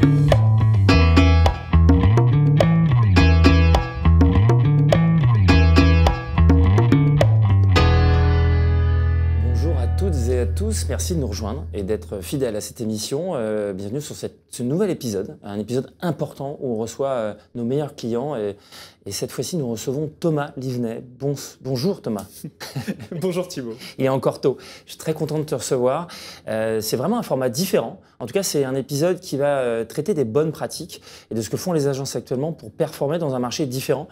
Bonjour à à toutes et tous, merci de nous rejoindre et d'être fidèles à cette émission. Euh, bienvenue sur ce nouvel épisode, un épisode important où on reçoit euh, nos meilleurs clients et, et cette fois-ci, nous recevons Thomas Livenet. bonjour Thomas. bonjour Thibault. Il est encore tôt. Je suis très content de te recevoir. Euh, c'est vraiment un format différent. En tout cas, c'est un épisode qui va euh, traiter des bonnes pratiques et de ce que font les agences actuellement pour performer dans un marché différent.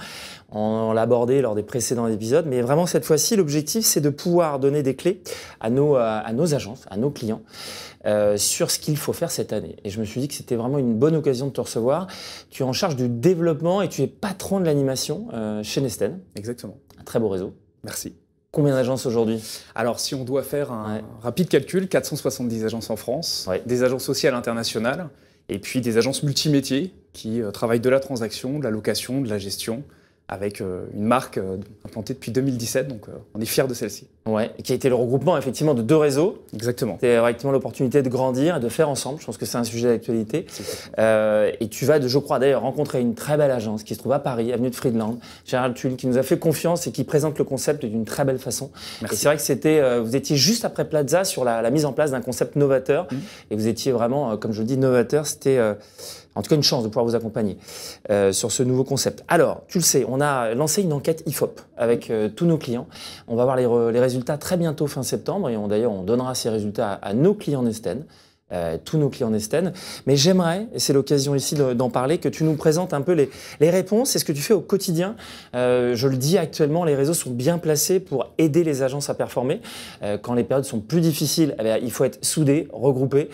On, l'a abordé lors des précédents épisodes, mais vraiment cette fois-ci, l'objectif, c'est de pouvoir donner des clés à nos euh, agences, à nos clients, euh, sur ce qu'il faut faire cette année. Et je me suis dit que c'était vraiment une bonne occasion de te recevoir. Tu es en charge du développement et tu es patron de l'animation euh, chez Nesten. Exactement. Un très beau réseau. Merci. Combien d'agences aujourd'hui Alors, si on doit faire un rapide calcul, 470 agences en France, des agences sociales internationales, et puis des agences multimétiers qui euh, travaillent de la transaction, de la location, de la gestion, avec euh, une marque euh, implantée depuis 2017, donc euh, on est fiers de celle-ci. Ouais, qui a été le regroupement effectivement de deux réseaux. Exactement. C'est effectivement l'opportunité de grandir et de faire ensemble. Je pense que c'est un sujet d'actualité. et tu vas, je crois d'ailleurs, rencontrer une très belle agence qui se trouve à Paris, avenue de Friedland, Gérald Tulle, qui nous a fait confiance et qui présente le concept d'une très belle façon. Merci. c'est vrai que c'était, vous étiez juste après Plaza sur la, mise en place d'un concept novateur. Mmh. Et vous étiez vraiment, comme je le dis, novateur. C'était en tout cas une chance de pouvoir vous accompagner euh, sur ce nouveau concept. Alors, tu le sais, on a lancé une enquête IFOP avec euh, tous nos clients. On va voir les, résultats très bientôt fin septembre et d'ailleurs on donnera ces résultats à, nos clients Nesten. Euh, tous nos clients Nesten. Mais j'aimerais, et c'est l'occasion ici d'en parler, que tu nous présentes un peu les, les réponses et ce que tu fais au quotidien. Euh, je le dis actuellement, les réseaux sont bien placés pour aider les agences à performer. Euh, quand les périodes sont plus difficiles, eh il faut être soudé, regroupé.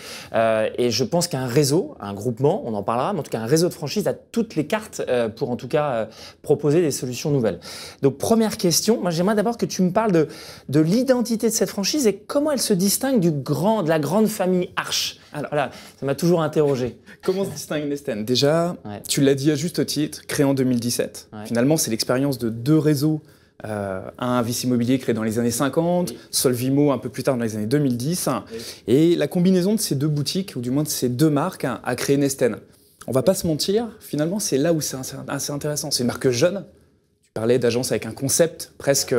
et je pense qu'un réseau, un groupement, on en parlera, mais en tout cas un réseau de franchise a toutes les cartes pour en tout cas proposer des solutions nouvelles. Donc première question, moi j'aimerais d'abord que tu me parles de, de l'identité de cette franchise et comment elle se distingue du grand, de la grande famille Arch alors, là, ça m'a toujours interrogé. Comment se distingue Nesten Déjà, tu l'as dit à juste titre, créé en 2017. Finalement, c'est l'expérience de deux réseaux. Euh, un vice immobilier créé dans les années 50, Solvimo un peu plus tard dans les années 2010. Et la combinaison de ces deux boutiques, ou du moins de ces deux marques, hein, a créé Nesten. On va pas se mentir, finalement, c'est là où c'est assez intéressant. C'est une marque jeune. Tu parlais d'agence avec un concept presque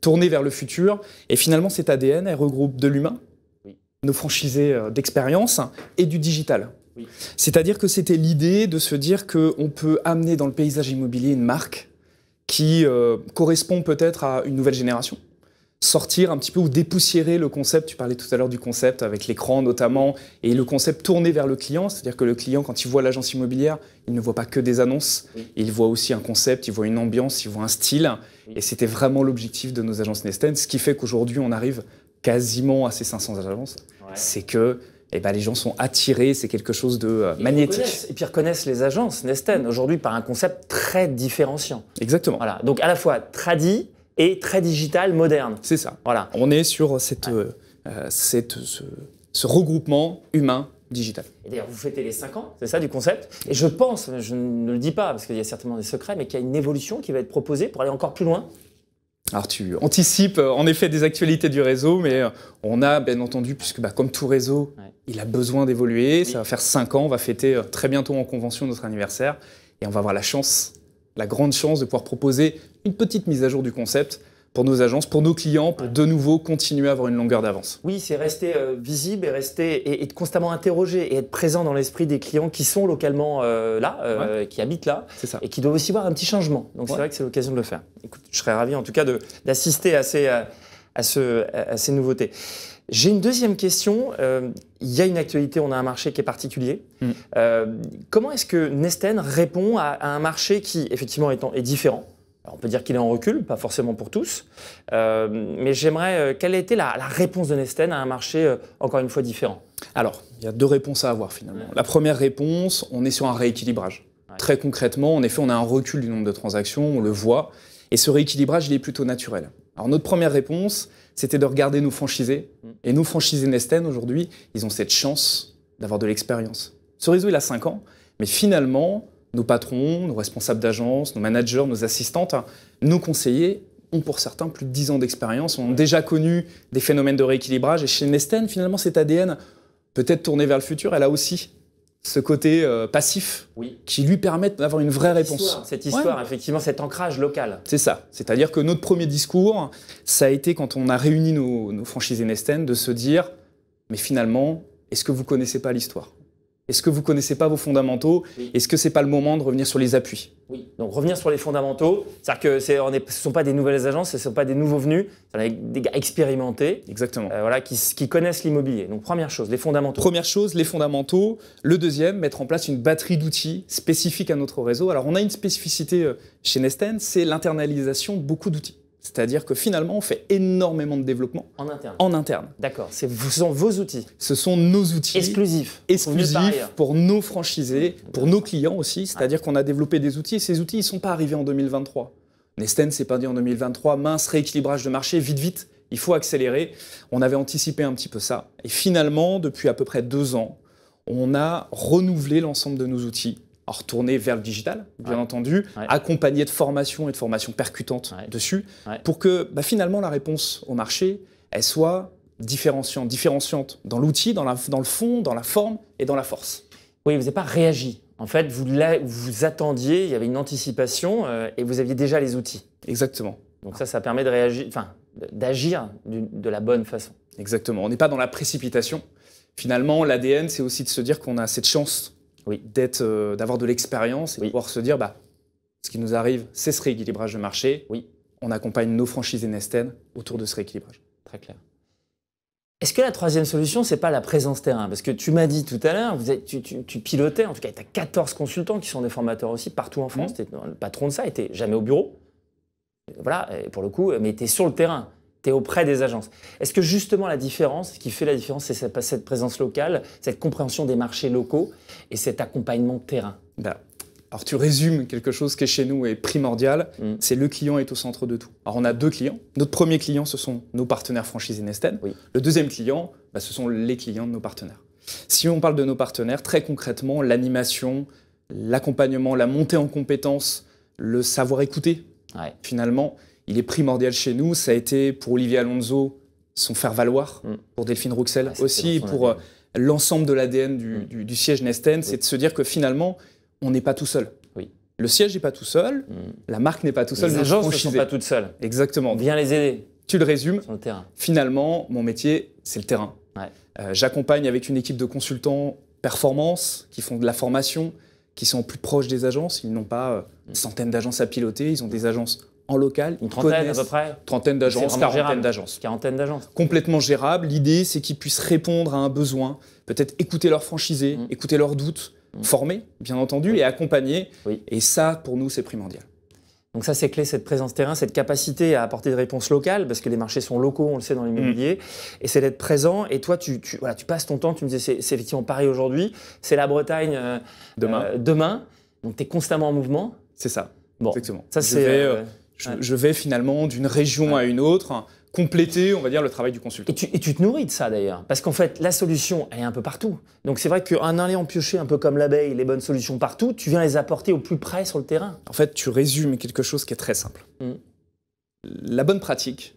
tourné vers le futur. Et finalement, cet ADN, elle regroupe de l'humain, nos franchisés euh, d'expérience et du digital. C'est-à-dire que c'était l'idée de se dire qu'on peut amener dans le paysage immobilier une marque qui euh, correspond peut-être à une nouvelle génération, sortir un petit peu ou dépoussiérer le concept. Tu parlais tout à l'heure du concept avec l'écran notamment, et le concept tourné vers le client, c'est-à-dire que le client, quand il voit l'agence immobilière, il ne voit pas que des annonces, il voit aussi un concept, il voit une ambiance, il voit un style, et c'était vraiment l'objectif de nos agences Nesten, ce qui fait qu'aujourd'hui on arrive quasiment à ces 500 agences, c'est que eh ben, les gens sont attirés, c'est quelque chose de euh, magnétique. Et puis ils reconnaissent les agences Nesten aujourd'hui par un concept très différenciant. Exactement. Voilà, donc à la fois tradit et très digital, moderne. C'est ça. Voilà. On est sur cette, euh, euh, ce, ce regroupement humain digital. d'ailleurs, vous fêtez les 5 ans, c'est ça du concept. Et je pense, je ne le dis pas parce qu'il y a certainement des secrets, mais qu'il y a une évolution qui va être proposée pour aller encore plus loin. Alors tu anticipes euh, en effet des actualités du réseau, mais euh, on a bien entendu, puisque bah, comme tout réseau, il a besoin d'évoluer, ça va faire cinq ans, on va fêter euh, très bientôt en convention notre anniversaire, et on va avoir la chance, la grande chance de pouvoir proposer une petite mise à jour du concept pour nos agences, pour nos clients, pour de nouveau continuer à avoir une longueur d'avance. Oui, c'est rester euh, visible et rester et, être constamment interrogé et être présent dans l'esprit des clients qui sont localement euh, là, euh, qui habitent là, et qui doivent aussi voir un petit changement. Donc c'est vrai que c'est l'occasion de le faire. Écoute, je serais ravi en tout cas d'assister à ces, à, ce, à ces nouveautés. J'ai une deuxième question. il y a une actualité, on a un marché qui est particulier. Hmm. comment est-ce que Nesten répond à, un marché qui, effectivement, est différent on peut dire qu'il est en recul, pas forcément pour tous, euh, mais j'aimerais, euh, quelle a été la, réponse de Nesten à un marché euh, encore une fois différent Alors, il y a deux réponses à avoir finalement. La première réponse, on est sur un rééquilibrage. Très concrètement, en effet, on a un recul du nombre de transactions, on le voit, et ce rééquilibrage, il est plutôt naturel. Alors notre première réponse, c'était de regarder nos franchisés, mm. et nos franchisés Nesten aujourd'hui, ils ont cette chance d'avoir de l'expérience. Ce réseau, il a 5 ans, mais finalement, nos patrons, nos responsables d'agence, nos managers, nos assistantes, nos conseillers ont pour certains plus de 10 ans d'expérience, ont déjà connu des phénomènes de rééquilibrage. Et chez Nesten, finalement, cet ADN peut-être tourné vers le futur, elle a aussi ce côté euh, passif qui lui permet d'avoir une vraie réponse. Cette histoire, effectivement, cet ancrage local. C'est ça. C'est-à-dire que notre premier discours, ça a été quand on a réuni nos, franchises franchisés Nesten de se dire, mais finalement, est-ce que vous connaissez pas l'histoire est-ce que vous connaissez pas vos fondamentaux Est-ce que c'est pas le moment de revenir sur les appuis Oui, donc revenir sur les fondamentaux, c'est-à-dire que ce ne sont pas des nouvelles agences, ce ne sont pas des nouveaux venus, sont des gars expérimentés, exactement, euh, voilà, qui, qui connaissent l'immobilier. Donc première chose, les fondamentaux. Première chose, les fondamentaux. Le deuxième, mettre en place une batterie d'outils spécifiques à notre réseau. Alors on a une spécificité euh, chez Nesten, c'est l'internalisation de beaucoup d'outils. C'est-à-dire que finalement, on fait énormément de développement en interne. En interne. D'accord. Ce sont vos outils. Ce sont nos outils. Exclusifs. Exclusifs pour nos franchisés, pour nos clients aussi. C'est-à-dire qu'on a développé des outils et ces outils, ils ne sont pas arrivés en 2023. Nesten s'est pas dit en 2023, mince rééquilibrage de marché, vite, vite, il faut accélérer. On avait anticipé un petit peu ça. Et finalement, depuis à peu près deux ans, on a renouvelé l'ensemble de nos outils retourner vers le digital, bien entendu, accompagné de formations et de formations percutantes dessus, pour que bah, finalement la réponse au marché, elle soit différenciante, différenciante dans l'outil, dans, dans, le fond, dans la forme et dans la force. Oui, vous n'avez pas réagi. En fait, vous, vous attendiez, il y avait une anticipation euh, et vous aviez déjà les outils. Exactement. Donc ça, ça permet de réagir, enfin, d'agir de la bonne façon. Exactement. On n'est pas dans la précipitation. Finalement, l'ADN, c'est aussi de se dire qu'on a cette chance oui. d'être, euh, d'avoir de l'expérience et de pouvoir se dire bah, ce qui nous arrive, c'est ce rééquilibrage de marché. Oui. On accompagne nos franchises et Nesten autour de ce rééquilibrage. Très clair. Est-ce que la troisième solution, c'est pas la présence terrain Parce que tu m'as dit tout à l'heure, tu, tu, pilotais, en tout cas, tu as 14 consultants qui sont des formateurs aussi partout en France. Mmh. le patron de ça, n'était jamais au bureau. Voilà, et pour le coup, mais tu es sur le terrain tu es auprès des agences. Est-ce que justement la différence, ce qui fait la différence, c'est cette, présence locale, cette compréhension des marchés locaux et cet accompagnement de terrain bah, Alors tu résumes quelque chose qui est chez nous et primordial, mm. c'est le client est au centre de tout. Alors on a deux clients. Notre premier client, ce sont nos partenaires franchisés Nesten. Le deuxième client, bah, ce sont les clients de nos partenaires. Si on parle de nos partenaires, très concrètement, l'animation, l'accompagnement, la montée en compétences, le savoir écouter, finalement, il est primordial chez nous. Ça a été pour Olivier Alonso son faire-valoir, mm. pour Delphine Rouxel ah, aussi, pour euh, l'ensemble de l'ADN mm. du, siège Nesten, c'est de se dire que finalement, on n'est pas tout seul. Oui. Le siège n'est pas tout seul, mm. la marque n'est pas tout seul. Les agences ne sont pas toutes seules. Exactement. Viens les aider. Tu le résumes. terrain. Finalement, mon métier, c'est le terrain. Euh, j'accompagne avec une équipe de consultants performance qui font de la formation, qui sont plus proches des agences. Ils n'ont pas euh, centaines une centaine d'agences à piloter, ils ont des agences en local. Une trentaine à peu près Trentaine d'agences, quarantaine d'agences. Quarantaine d'agences. Complètement gérable. L'idée, c'est qu'ils puissent répondre à un besoin, peut-être écouter leurs franchisés, mm. écouter leurs doutes, mm. former, bien entendu, et accompagner. Et ça, pour nous, c'est primordial. Donc ça, c'est clé, cette présence terrain, cette capacité à apporter des réponses locales, parce que les marchés sont locaux, on le sait dans l'immobilier, mm. et c'est d'être présent. Et toi, tu, tu passes ton temps, tu me disais, c'est effectivement Paris aujourd'hui, c'est la Bretagne euh, demain. Euh, demain. Donc tu es constamment en mouvement. C'est ça, bon, exactement. Ça, c'est... Euh, je, vais finalement d'une région à une autre hein, compléter, on va dire, le travail du consultant. Et tu, te nourris de ça d'ailleurs, parce qu'en fait, la solution, elle est un peu partout. Donc c'est vrai qu'en allant piocher un peu comme l'abeille les bonnes solutions partout, tu viens les apporter au plus près sur le terrain. En fait, tu résumes quelque chose qui est très simple. Hmm. La bonne pratique,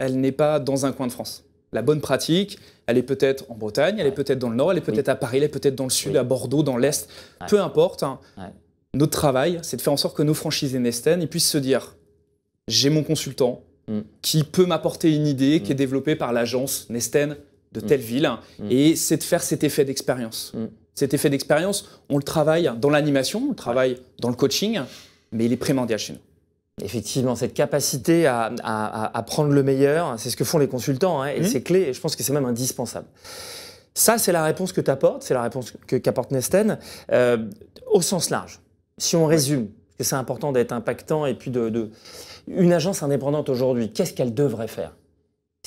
elle n'est pas dans un coin de France. La bonne pratique, elle est peut-être en Bretagne, elle est peut-être dans le Nord, elle est peut-être à Paris, elle est peut-être dans le Sud, à Bordeaux, dans l'Est, peu importe. Hein. Notre travail, c'est de faire en sorte que nos franchisés Nesten ils puissent se dire j'ai mon consultant mm. qui peut m'apporter une idée qui est mm. développée par l'agence Nesten de mm. telle ville. Et c'est de faire cet effet d'expérience. Cet effet d'expérience, on le travaille dans l'animation, on le travaille dans le coaching, mais il est primordial chez nous. Effectivement, cette capacité à, à, prendre le meilleur, c'est ce que font les consultants, hein, et c'est clé, et je pense que c'est même indispensable. Ça, c'est la réponse que tu apportes, c'est la réponse qu'apporte Nesten, euh, au sens large. Si on résume, que c'est important d'être impactant et puis de, de une agence indépendante aujourd'hui, qu'est-ce qu'elle devrait faire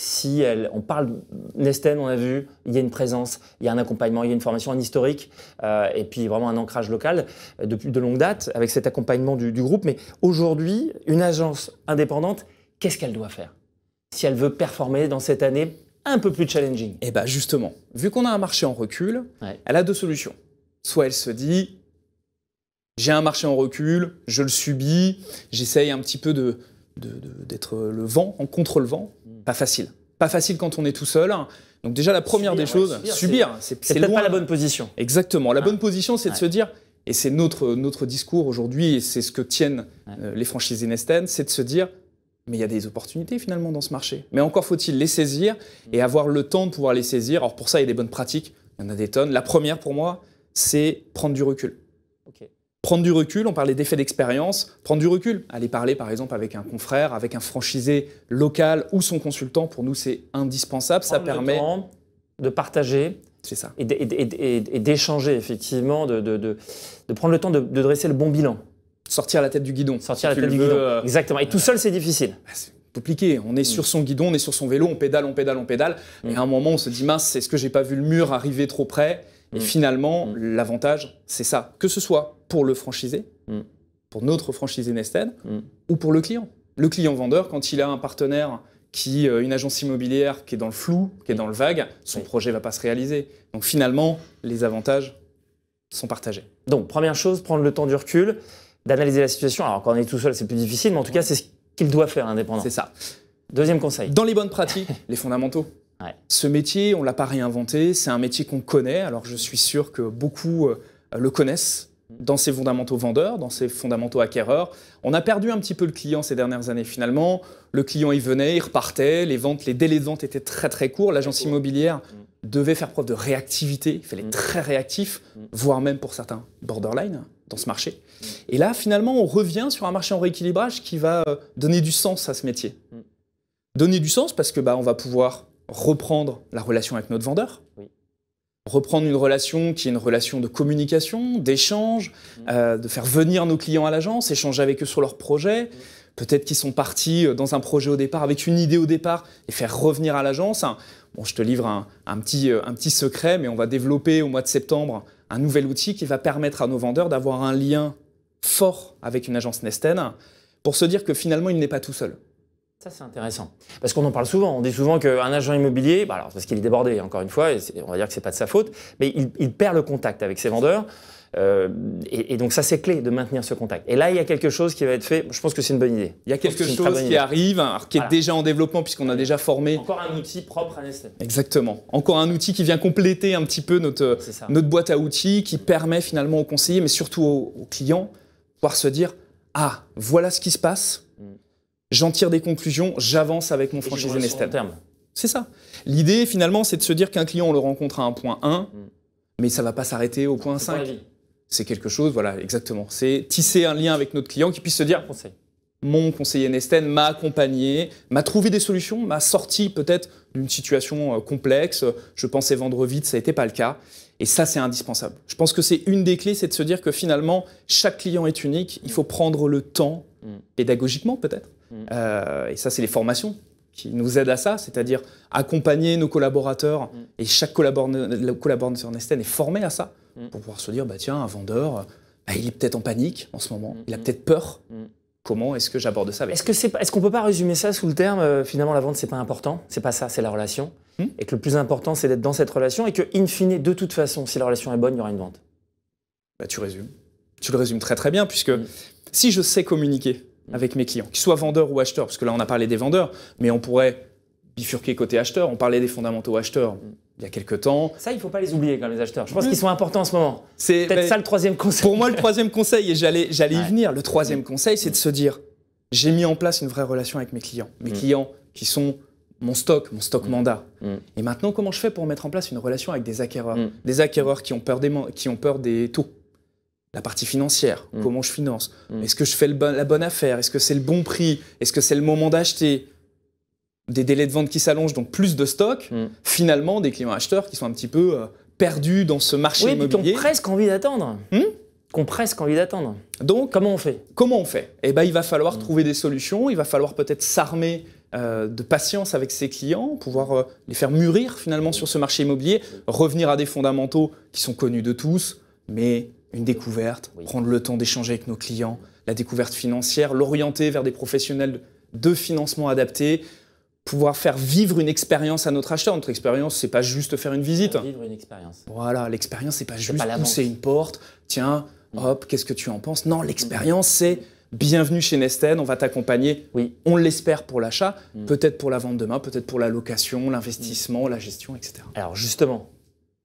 si elle, on parle Nesten, on a vu, il y a une présence, il y a un accompagnement, il y a une formation, un historique, euh, et puis vraiment un ancrage local euh, depuis de longue date avec cet accompagnement du, groupe. Mais aujourd'hui, une agence indépendante, qu'est-ce qu'elle doit faire si elle veut performer dans cette année un peu plus challenging Eh bien justement, vu qu'on a un marché en recul, elle a deux solutions. Soit elle se dit, j'ai un marché en recul, je le subis, j'essaye un petit peu de, d'être le vent, en contre le vent. Hmm. Pas facile. Pas facile quand on est tout seul. Donc déjà la première des choses, subir, c'est, c'est, peut-être pas la bonne position. Exactement. La ah. bonne position, c'est de se dire, et c'est notre, notre discours aujourd'hui, et c'est ce que tiennent euh, les franchisés Nesten, c'est de se dire, mais il y a des opportunités finalement dans ce marché. Mais encore faut-il les saisir hmm. et avoir le temps de pouvoir les saisir. Alors pour ça, il y a des bonnes pratiques, il y en a des tonnes. La première pour moi, c'est prendre du recul prendre du recul, on parlait d'effet d'expérience, prendre du recul, aller parler par exemple avec un confrère, avec un franchisé local ou son consultant, pour nous c'est indispensable, ça permet... Le temps de partager. C'est ça. Et d'échanger effectivement, de, de, prendre le temps de dresser le bon bilan. Sortir la tête du guidon. Sortir la tête du guidon. Exactement. Et tout euh, seul, c'est difficile. Bah, c'est compliqué. On est mm. sur son guidon, on est sur son vélo, on pédale, on pédale, on pédale. Mais mm. à un moment, on se dit mince, est-ce que j'ai pas vu le mur arriver trop près et mm. finalement, mm. l'avantage, c'est ça. Que ce soit pour le franchisé, mm. pour notre franchisé Nested, ou pour le client. Le client vendeur, quand il a un partenaire qui euh, une agence immobilière qui est dans le flou, qui est dans le vague, son projet va pas se réaliser. Donc finalement, les avantages sont partagés. Donc première chose, prendre le temps du recul, d'analyser la situation. Alors quand on est tout seul, c'est plus difficile, mais en tout cas, c'est ce qu'il doit faire l'indépendant. C'est ça. Deuxième conseil. Dans les bonnes pratiques, les fondamentaux. Ce métier, on ne l'a pas réinventé, c'est un métier qu'on connaît, alors je suis sûr que beaucoup euh, le connaissent dans ses fondamentaux vendeurs, dans ses fondamentaux acquéreurs. On a perdu un petit peu le client ces dernières années finalement. Le client, il venait, il repartait, les ventes, les délais de vente étaient très très courts. L'agence immobilière mm. devait faire preuve de réactivité, il fallait être mm. très réactif, mm. voire même pour certains borderline dans ce marché. Et là, finalement, on revient sur un marché en rééquilibrage qui va euh, donner du sens à ce métier. Donner du sens parce que bah, on va pouvoir reprendre la relation avec notre vendeur. Reprendre une relation qui est une relation de communication, d'échange, mm. euh, de faire venir nos clients à l'agence, échanger avec eux sur leurs projets. Mm. Peut-être qu'ils sont partis euh, dans un projet au départ, avec une idée au départ, et faire revenir à l'agence. Bon, je te livre un, petit, euh, un petit secret, mais on va développer au mois de septembre un nouvel outil qui va permettre à nos vendeurs d'avoir un lien fort avec une agence Nesten pour se dire que finalement, il n'est pas tout seul. Ça, c'est intéressant. Parce qu'on en parle souvent. On dit souvent qu'un agent immobilier, bah, alors, parce qu'il est débordé, encore une fois, et on va dire que c'est pas de sa faute, mais il, perd le contact avec ses vendeurs. Euh, et, donc ça c'est clé de maintenir ce contact. Et là il y a quelque chose qui va être fait. Je pense que c'est une bonne idée. Il y a quelque chose, qui arrive, qui est déjà en développement puisqu'on a déjà formé. Encore un outil propre à Nestlé. Exactement. Encore un outil qui vient compléter un petit peu notre notre boîte à outils, qui permet finalement aux conseillers, mais surtout aux, clients, clients, pouvoir se dire ah voilà ce qui se passe. Mm j'en tire des conclusions, j'avance avec mon franchisé Nestel. C'est ça. L'idée, finalement, c'est de se dire qu'un client, on le rencontre à un point 1, mm. mais ça va pas s'arrêter au point 5. C'est quelque chose, voilà, exactement. C'est tisser un lien avec notre client qui puisse se dire mon conseiller Nesten m'a accompagné, m'a trouvé des solutions, m'a sorti peut-être d'une situation euh, complexe. Je pensais vendre vite, ça n'était pas le cas. Et ça, c'est indispensable. Je pense que c'est une des clés, c'est de se dire que finalement, chaque client est unique. Il faut prendre le temps, mm. pédagogiquement peut-être, Mm. Euh, et ça, c'est les formations qui nous aident à ça, c'est-à-dire accompagner nos collaborateurs. Mm. Et chaque collaborateur, en Nesten est formé à ça mm. pour pouvoir se dire, bah, tiens, un vendeur, bah, il est peut-être en panique en ce moment, il a peut-être peur. Comment est-ce que j'aborde ça avec Est-ce qu'on est, peut pas résumer ça sous le terme, euh, finalement, la vente, c'est pas important, c'est pas ça, c'est la relation hmm. et que le plus important, c'est d'être dans cette relation et que, in fine, de toute façon, si la relation est bonne, il y aura une vente. Bah, tu résumes. Tu le résumes très très bien, puisque hmm. si je sais communiquer, Mm. avec mes clients, qu'ils soient vendeurs ou acheteurs, parce que là on a parlé des vendeurs, mais on pourrait bifurquer côté acheteur, on parlait des fondamentaux acheteurs mm. il y a quelques temps. Ça, il ne faut pas les oublier quand les acheteurs. Je pense mm. qu'ils sont importants en ce moment. C'est peut-être ça le troisième conseil. Pour moi, le troisième conseil, et j'allais, y venir, le troisième conseil, c'est de se dire, j'ai mis en place une vraie relation avec mes clients. Mes clients qui sont mon stock, mon stock mandat. Et maintenant, comment je fais pour mettre en place une relation avec des acquéreurs Des acquéreurs qui ont peur des, qui ont peur des taux la partie financière, mm. comment je finance, mm. est-ce que je fais la bonne affaire, est-ce que c'est le bon prix, est-ce que c'est le moment d'acheter, des délais de vente qui s'allongent, donc plus de stock, mm. finalement des clients acheteurs qui sont un petit peu euh, perdus dans ce marché oui, immobilier. Oui, presque envie d'attendre. Hmm? qu'on presque envie d'attendre. Donc, comment on fait Comment on fait Eh bien, il va falloir trouver des solutions. Il va falloir peut-être s'armer euh, de patience avec ses clients, pouvoir euh, les faire mûrir finalement sur ce marché immobilier, revenir à des fondamentaux qui sont connus de tous, mais une découverte, prendre le temps d'échanger avec nos clients, la découverte financière, l'orienter vers des professionnels de financement adaptés, pouvoir faire vivre une expérience à notre acheteur. Notre expérience, ce n'est pas juste faire une visite. vivre une expérience. Voilà, l'expérience, c'est pas juste pousser une porte. Tiens, mm. hop, qu'est-ce que tu en penses Non, l'expérience, mm. c'est bienvenue chez Nesten, on va t'accompagner. Oui. On l'espère pour l'achat, mm. peut-être pour la vente demain, peut-être pour la location, l'investissement, la gestion, etc. Alors justement,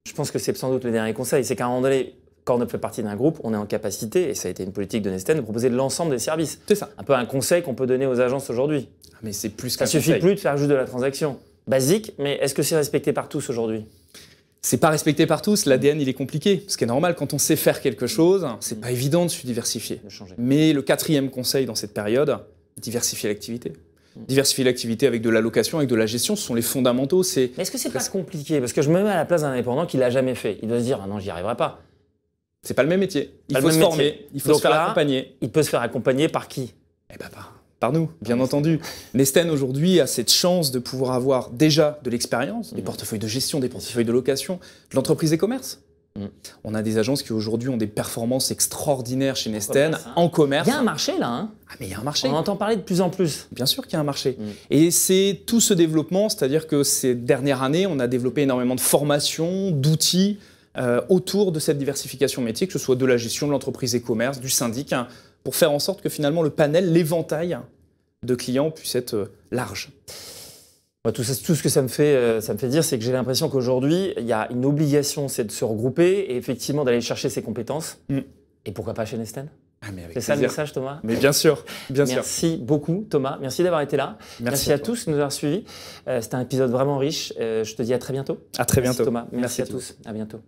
je pense que c'est sans doute le dernier conseil, c'est qu'à un moment donné, quand on fait partie d'un groupe, on est en capacité, et ça a été une politique de Nesten, de proposer l'ensemble des services. C'est ça. Un peu un conseil qu'on peut donner aux agences aujourd'hui. Ah, mais c'est plus qu'un conseil. Ça suffit plus de faire juste de la transaction. Basique, mais est-ce que c'est respecté par tous aujourd'hui c'est pas respecté par tous, l'ADN il est compliqué, ce qui est normal quand on sait faire quelque chose, c'est pas évident de se diversifier. mais le quatrième conseil dans cette période, diversifier l'activité. Diversifier l'activité avec de l'allocation, avec de la gestion, ce sont les fondamentaux. C'est. Mais est-ce que c'est pas compliqué Parce que je me mets à la place d'un indépendant qui l'a jamais fait. Il doit se dire ah non, j'y arriverai pas. C'est pas le même métier. Il faut se former, il faut se faire accompagner. Il peut se faire accompagner par qui Eh ben, par, par nous, bien ah, entendu. Nesten aujourd'hui a cette chance de pouvoir avoir déjà de l'expérience, des mm. portefeuilles de gestion, des portefeuilles de location, de l'entreprise et commerce. Mm. On a des agences qui aujourd'hui ont des performances extraordinaires chez Nesten en commerce. Il y a un marché là. Hein. Ah marché. On entend parler de plus en plus. Bien sûr qu'il y a un marché. Mm. Et c'est tout ce développement, c'est-à-dire que ces dernières années, on a développé énormément de formations, d'outils, euh, autour de cette diversification métier, que ce soit de la gestion de l'entreprise et commerce du syndic, hein, pour faire en sorte que finalement le panel, l'éventail de clients puisse être euh, large. Tout, tout, ce que ça me fait, euh, ça me fait dire, c'est que j'ai l'impression qu'aujourd'hui, il y a une obligation, c'est de se regrouper et effectivement d'aller chercher ses compétences. Mm. Et pourquoi pas chez Nesten ah, c'est ça le message, Thomas Mais bien sûr, bien sûr. Merci beaucoup, Thomas. Merci d'avoir été là. Merci, à, tous de nous avoir suivis. Euh, c'était un épisode vraiment riche. Euh, je te dis à très bientôt. À très bientôt. Thomas. merci à tous. À bientôt.